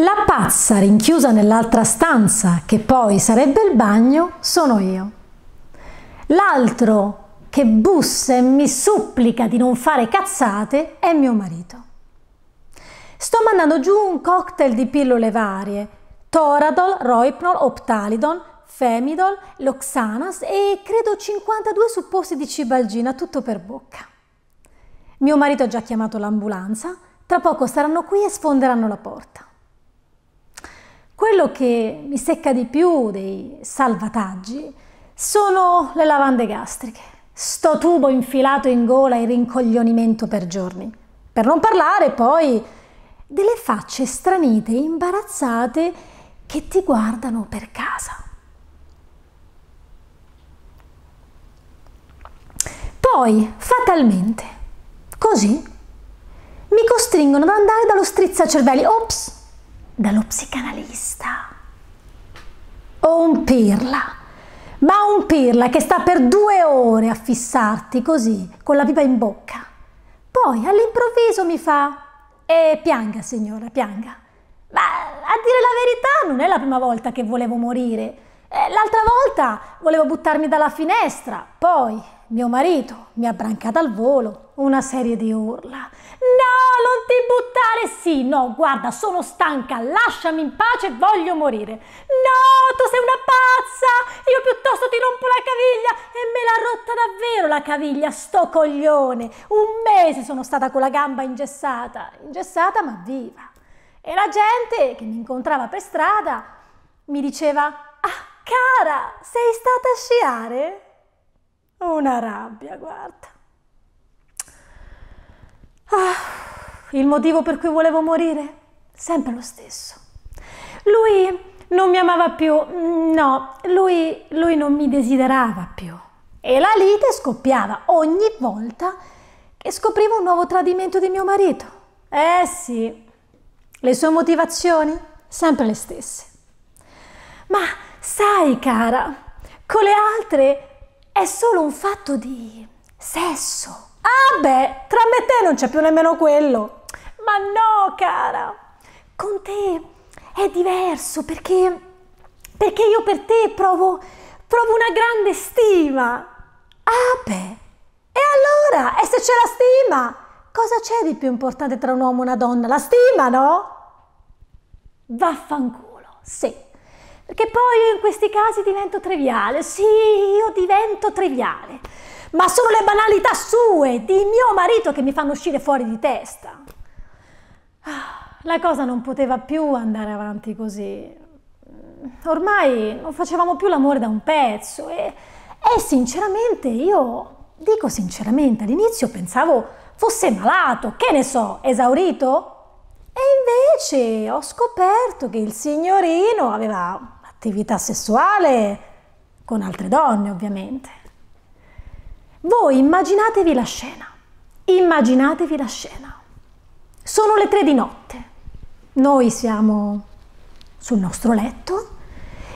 La pazza rinchiusa nell'altra stanza, che poi sarebbe il bagno, sono io. L'altro che bussa e mi supplica di non fare cazzate è mio marito. Sto mandando giù un cocktail di pillole varie, Toradol, Roipnol, Optalidon, Femidol, Loxanas e credo 52 supposti di cibalgina, tutto per bocca. Mio marito ha già chiamato l'ambulanza, tra poco saranno qui e sfonderanno la porta. Quello che mi secca di più dei salvataggi sono le lavande gastriche. Sto tubo infilato in gola e rincoglionimento per giorni. Per non parlare poi delle facce stranite e imbarazzate che ti guardano per casa. Poi, fatalmente, così, mi costringono ad andare dallo strizzacervelli. Ops! dallo psicanalista. O un pirla, ma un pirla che sta per due ore a fissarti così, con la pipa in bocca. Poi all'improvviso mi fa, e pianga signora, pianga. Ma a dire la verità non è la prima volta che volevo morire. Eh, l'altra volta volevo buttarmi dalla finestra, poi mio marito mi ha brancato al volo una serie di urla. No! sì, no, guarda, sono stanca, lasciami in pace, voglio morire. No, tu sei una pazza! Io piuttosto ti rompo la caviglia e me l'ha rotta davvero la caviglia, sto coglione! Un mese sono stata con la gamba ingessata, ingessata ma viva. E la gente che mi incontrava per strada mi diceva, ah, cara, sei stata a sciare? Una rabbia, guarda. Ah. Il motivo per cui volevo morire? Sempre lo stesso. Lui non mi amava più, no, lui, lui non mi desiderava più. E la lite scoppiava ogni volta che scoprivo un nuovo tradimento di mio marito. Eh sì, le sue motivazioni? Sempre le stesse. Ma sai, cara, con le altre è solo un fatto di Sesso. Ah beh, tra me e te non c'è più nemmeno quello. Ma no, cara. Con te è diverso perché perché io per te provo provo una grande stima. Ah beh. E allora, e se c'è la stima? Cosa c'è di più importante tra un uomo e una donna? La stima, no? Vaffanculo. Sì. Perché poi io in questi casi divento triviale. Sì, io divento triviale ma sono le banalità sue, di mio marito, che mi fanno uscire fuori di testa. Ah, la cosa non poteva più andare avanti così. Ormai non facevamo più l'amore da un pezzo e, e sinceramente io, dico sinceramente, all'inizio pensavo fosse malato, che ne so, esaurito? E invece ho scoperto che il signorino aveva attività sessuale con altre donne, ovviamente. Voi immaginatevi la scena, immaginatevi la scena. Sono le tre di notte, noi siamo sul nostro letto,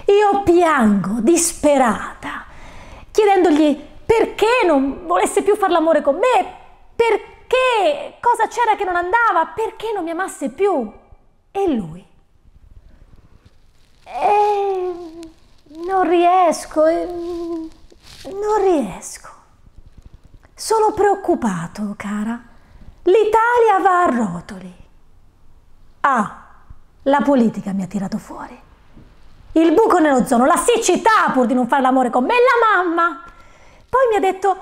io piango disperata, chiedendogli perché non volesse più fare l'amore con me, perché cosa c'era che non andava, perché non mi amasse più. E lui? E eh, non riesco, eh, non riesco. Sono preoccupato, cara. L'Italia va a rotoli. Ah, la politica mi ha tirato fuori. Il buco nell'ozono, la siccità pur di non fare l'amore con me, la mamma. Poi mi ha detto,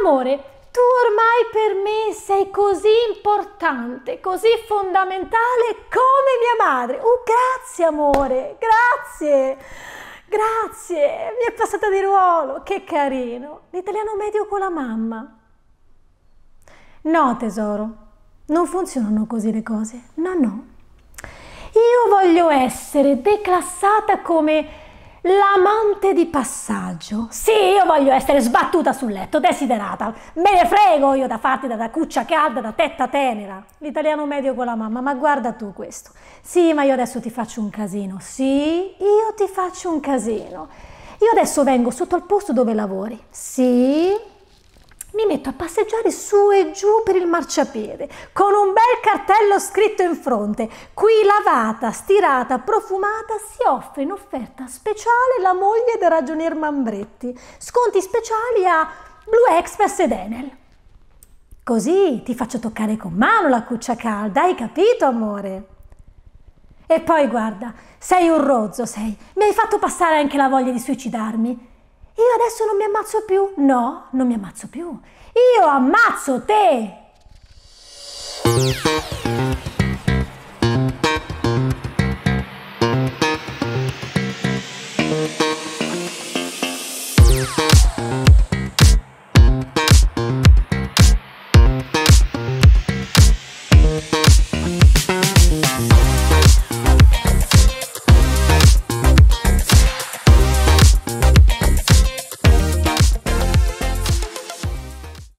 amore, tu ormai per me sei così importante, così fondamentale come mia madre. Oh, grazie amore, grazie. Grazie, mi è passata di ruolo, che carino. L'italiano medio con la mamma. No, tesoro, non funzionano così le cose. No, no. Io voglio essere declassata come L'amante di passaggio. Sì, io voglio essere sbattuta sul letto, desiderata. Me ne frego io da farti da, da cuccia calda, da tetta tenera. L'italiano medio con la mamma, ma guarda tu questo. Sì, ma io adesso ti faccio un casino. Sì, io ti faccio un casino. Io adesso vengo sotto al posto dove lavori. Sì, mi metto a passeggiare su e giù per il marciapiede con un bel cartello scritto in fronte. Qui lavata, stirata, profumata si offre in offerta speciale la moglie del ragionier Mambretti. Sconti speciali a Blue Express ed Enel. Così ti faccio toccare con mano la cuccia calda, hai capito amore? E poi guarda, sei un rozzo, sei. Mi hai fatto passare anche la voglia di suicidarmi. Io adesso non mi ammazzo più. No, non mi ammazzo più. Io ammazzo te.